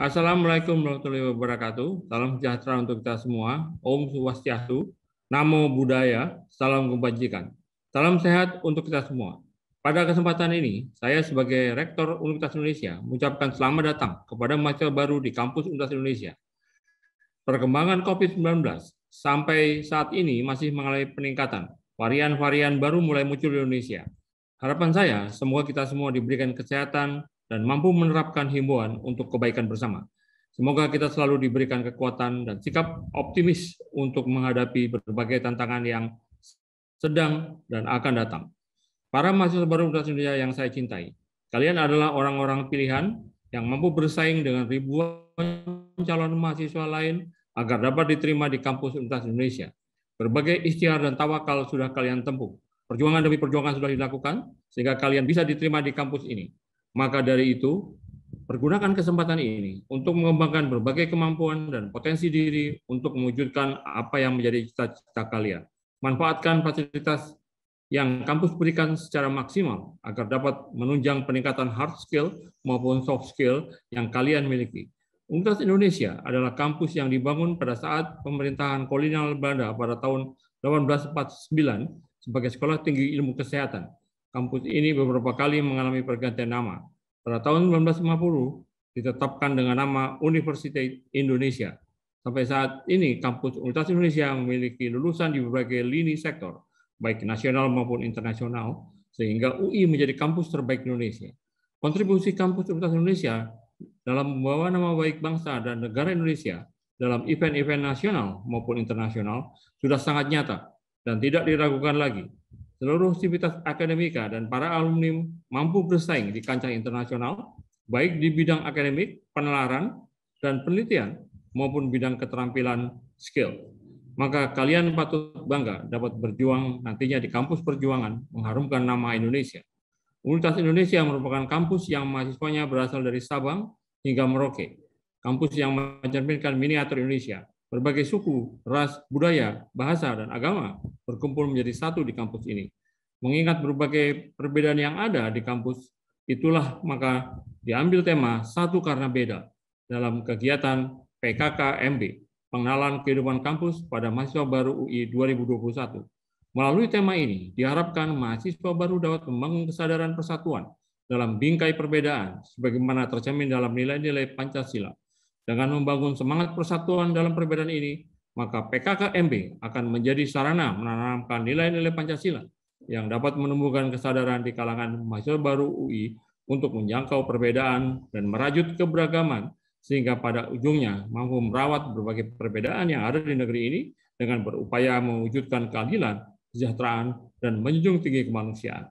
Assalamualaikum warahmatullahi wabarakatuh. Salam sejahtera untuk kita semua. Om Swastiastu. Namo Buddhaya. Salam kebajikan. Salam sehat untuk kita semua. Pada kesempatan ini, saya sebagai Rektor Universitas Indonesia mengucapkan selamat datang kepada mahasiswa baru di kampus Universitas Indonesia. Perkembangan COVID-19 sampai saat ini masih mengalami peningkatan. Varian-varian baru mulai muncul di Indonesia. Harapan saya, semoga kita semua diberikan kesehatan, dan mampu menerapkan himbauan untuk kebaikan bersama. Semoga kita selalu diberikan kekuatan dan sikap optimis untuk menghadapi berbagai tantangan yang sedang dan akan datang. Para mahasiswa baru Universitas Indonesia yang saya cintai, kalian adalah orang-orang pilihan yang mampu bersaing dengan ribuan calon mahasiswa lain agar dapat diterima di kampus Universitas Indonesia. Berbagai istihar dan tawakal sudah kalian tempuh. Perjuangan demi perjuangan sudah dilakukan, sehingga kalian bisa diterima di kampus ini. Maka dari itu, pergunakan kesempatan ini untuk mengembangkan berbagai kemampuan dan potensi diri untuk mewujudkan apa yang menjadi cita-cita kalian. Manfaatkan fasilitas yang kampus berikan secara maksimal agar dapat menunjang peningkatan hard skill maupun soft skill yang kalian miliki. Universitas Indonesia adalah kampus yang dibangun pada saat pemerintahan kolonial Belanda pada tahun 1849 sebagai sekolah tinggi ilmu kesehatan kampus ini beberapa kali mengalami pergantian nama. Pada tahun 1950 ditetapkan dengan nama Universitas Indonesia. Sampai saat ini kampus Universitas Indonesia memiliki lulusan di berbagai lini sektor, baik nasional maupun internasional, sehingga UI menjadi kampus terbaik Indonesia. Kontribusi kampus Universitas Indonesia dalam membawa nama baik bangsa dan negara Indonesia dalam event-event nasional maupun internasional sudah sangat nyata dan tidak diragukan lagi seluruh civitas akademika dan para alumni mampu bersaing di kancah internasional, baik di bidang akademik, penelaran, dan penelitian, maupun bidang keterampilan skill. Maka kalian patut bangga dapat berjuang nantinya di kampus perjuangan mengharumkan nama Indonesia. Universitas Indonesia merupakan kampus yang mahasiswanya berasal dari Sabang hingga Merauke. Kampus yang mencerminkan miniatur Indonesia, berbagai suku, ras, budaya, bahasa, dan agama berkumpul menjadi satu di kampus ini. Mengingat berbagai perbedaan yang ada di kampus, itulah maka diambil tema satu karena beda dalam kegiatan PKK MB, pengenalan kehidupan kampus pada mahasiswa baru UI 2021. Melalui tema ini, diharapkan mahasiswa baru dapat membangun kesadaran persatuan dalam bingkai perbedaan, sebagaimana tercermin dalam nilai-nilai Pancasila. Dengan membangun semangat persatuan dalam perbedaan ini, maka PKKMB akan menjadi sarana menanamkan nilai-nilai Pancasila yang dapat menumbuhkan kesadaran di kalangan mahasiswa baru UI untuk menjangkau perbedaan dan merajut keberagaman sehingga pada ujungnya mampu merawat berbagai perbedaan yang ada di negeri ini dengan berupaya mewujudkan keadilan, kesejahteraan, dan menjunjung tinggi kemanusiaan.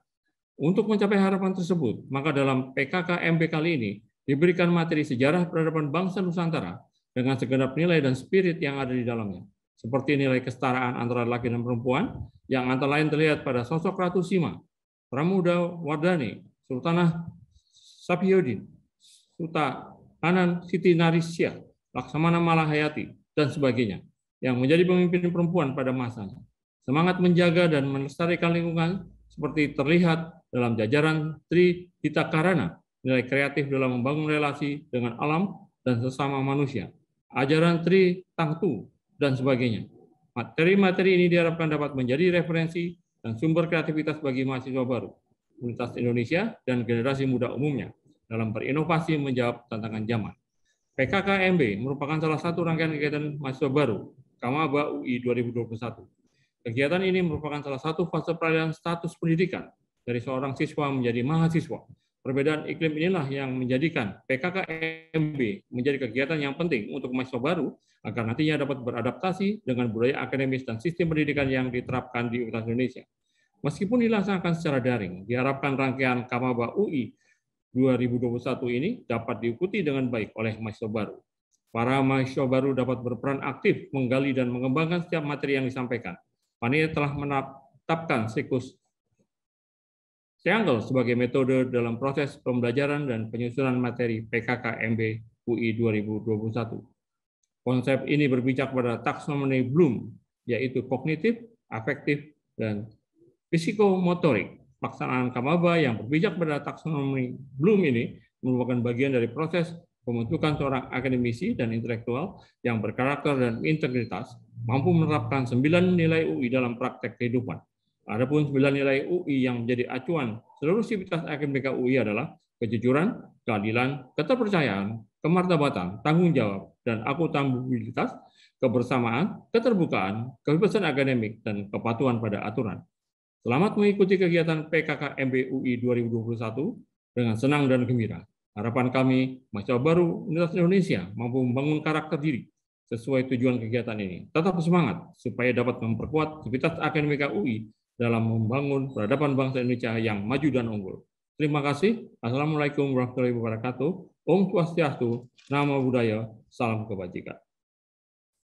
Untuk mencapai harapan tersebut, maka dalam PKKMB kali ini diberikan materi sejarah peradaban bangsa Nusantara dengan segenap nilai dan spirit yang ada di dalamnya. Seperti nilai kesetaraan antara laki dan perempuan, yang antara lain terlihat pada sosok Ratu Sima, Pramuda Wardani, Sultanah Sapiyodin, Suta Anan Siti Narisya, Laksamana Malahayati, dan sebagainya, yang menjadi pemimpin perempuan pada masa. Semangat menjaga dan melestarikan lingkungan seperti terlihat dalam jajaran Tri Karana, nilai kreatif dalam membangun relasi dengan alam dan sesama manusia ajaran Tri Tangtu, dan sebagainya. Materi-materi ini diharapkan dapat menjadi referensi dan sumber kreativitas bagi mahasiswa baru, komunitas Indonesia, dan generasi muda umumnya dalam berinovasi menjawab tantangan zaman. PKKMB merupakan salah satu rangkaian kegiatan mahasiswa baru, Kamaba UI 2021. Kegiatan ini merupakan salah satu fase peralihan status pendidikan dari seorang siswa menjadi mahasiswa Perbedaan iklim inilah yang menjadikan PKKMB menjadi kegiatan yang penting untuk mahasiswa baru agar nantinya dapat beradaptasi dengan budaya akademis dan sistem pendidikan yang diterapkan di Universitas Indonesia. Meskipun dilaksanakan secara daring, diharapkan rangkaian Kamaba UI 2021 ini dapat diikuti dengan baik oleh mahasiswa baru. Para mahasiswa baru dapat berperan aktif menggali dan mengembangkan setiap materi yang disampaikan. Panitia telah menetapkan siklus Triangle sebagai metode dalam proses pembelajaran dan penyusunan materi PKKMB UI 2021. Konsep ini berbijak pada taksonomi Bloom, yaitu kognitif, afektif, dan psikomotorik. Pelaksanaan Kamaba yang berbijak pada taksonomi Bloom ini merupakan bagian dari proses pembentukan seorang akademisi dan intelektual yang berkarakter dan integritas, mampu menerapkan sembilan nilai UI dalam praktek kehidupan. Adapun sembilan nilai UI yang menjadi acuan seluruh sivitas akademik UI adalah kejujuran, keadilan, keterpercayaan, kemartabatan, tanggung jawab, dan akuntabilitas, kebersamaan, keterbukaan, kebebasan akademik, dan kepatuhan pada aturan. Selamat mengikuti kegiatan PKK MBUI 2021 dengan senang dan gembira. Harapan kami, mahasiswa baru Universitas Indonesia mampu membangun karakter diri sesuai tujuan kegiatan ini. Tetap semangat supaya dapat memperkuat aktivitas akademika UI dalam membangun peradaban bangsa Indonesia yang maju dan unggul. Terima kasih. Assalamualaikum warahmatullahi wabarakatuh. Om Swastiastu, Nama Budaya, Salam Kebajikan.